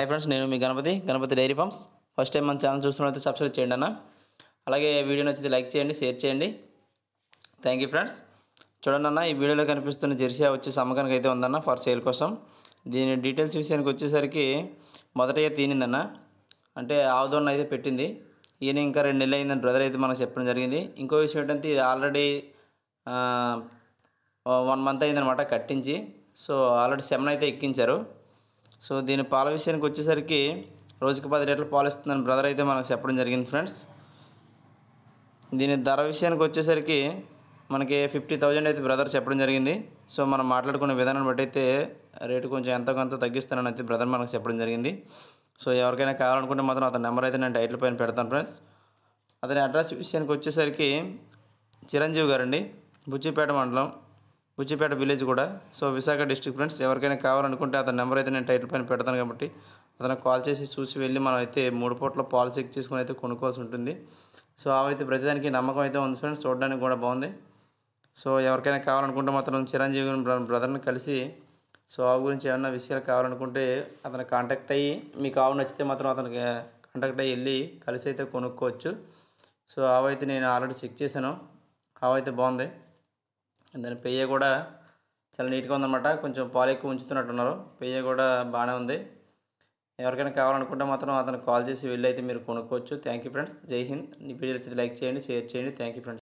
high friends నేను మీ Ganapati Ganapati dairy farms first time మన ఛానల్ చూస్తున్నట్టు సబ్స్క్రైబ్ చేయండి అన్న అలాగే వీడియో నచ్చితే లైక్ చేయండి షేర్ చేయండి థ్యాంక్ యూ ఫ్రెండ్స్ చూడండి అన్న ఈ వీడియోలో కనిపిస్తున్న జెర్సీ వచ్చే అమ్మకానికి అయితే ఉందన్న ఫర్ సేల్ కోసం దీని డీటెయిల్స్ విషయానికి వచ్చేసరికి మొదటగా తీనిందన్న అంటే ఆవుదోన్న అయితే పెట్టింది ఈయన ఇంకా రెండు నెలలు అయిందని బ్రదర్ అయితే మనకు చెప్పడం జరిగింది ఇంకో విషయం ఏంటంటే ఇది ఆల్రెడీ వన్ మంత్ అయిందనమాట కట్టించి సో ఆల్రెడీ సెవెన్ అయితే ఎక్కించారు సో దీని పాల విషయానికి వచ్చేసరికి రోజుకి పది లీటర్లు పాలు ఇస్తుందని బ్రదర్ అయితే మనకు చెప్పడం జరిగింది ఫ్రెండ్స్ దీని ధర విషయానికి వచ్చేసరికి మనకి ఫిఫ్టీ థౌజండ్ అయితే బ్రదర్ చెప్పడం జరిగింది సో మనం మాట్లాడుకున్న విధానం బట్టి అయితే రేటు కొంచెం ఎంతో కొంత తగ్గిస్తానని అయితే బ్రదర్ మనకు చెప్పడం జరిగింది సో ఎవరికైనా కావాలనుకుంటే మాత్రం అతని నెంబర్ అయితే నేను టైటిల్ పైన పెడతాను ఫ్రెండ్స్ అతని అడ్రస్ విషయానికి వచ్చేసరికి చిరంజీవి గారండి బుచ్చిపేట మండలం బుచ్చిపేట విలేజ్ కూడా సో విశాఖ డిస్టిక్ ఫ్రెండ్స్ ఎవరికైనా కావాలనుకుంటే అతని నెంబర్ అయితే నేను టైటిల్ పైన పెడతాను కాబట్టి అతను కాల్ చేసి చూసి వెళ్ళి మనం అయితే మూడు పూట్ల పాలసీ చెక్ చేసుకుని అయితే కొనుక్కోవాల్సి ఉంటుంది సో అవైతే ప్రతిదానికి నమ్మకం అయితే ఉంది ఫ్రెండ్స్ చూడడానికి కూడా బాగుంది సో ఎవరికైనా కావాలనుకుంటే మాత్రం చిరంజీవి బ్రదర్ని కలిసి సో ఆవు గురించి ఏమైనా విషయాలు కావాలనుకుంటే అతను కాంటాక్ట్ అయ్యి మీకు ఆవు నచ్చితే మాత్రం అతనికి కాంటాక్ట్ అయ్యి వెళ్ళి కలిసి అయితే కొనుక్కోవచ్చు సో ఆవైతే నేను ఆల్రెడీ చెక్ చేశాను అవైతే బాగుంది దాని పెయ్య కూడా చాలా నీట్గా ఉందన్నమాట కొంచెం పాలు ఎక్కువ ఉంచుతున్నట్టున్నారు పెయ్య కూడా బాగానే ఉంది ఎవరికైనా కావాలనుకుంటే మాత్రం అతను కాల్ చేసి వెళ్ళి అయితే మీరు కొనుక్కోవచ్చు థ్యాంక్ యూ ఫ్రెండ్స్ జై హింద్ ఈ వీడియో లైక్ చేయండి షేర్ చేయండి థ్యాంక్ యూ ఫ్రెండ్స్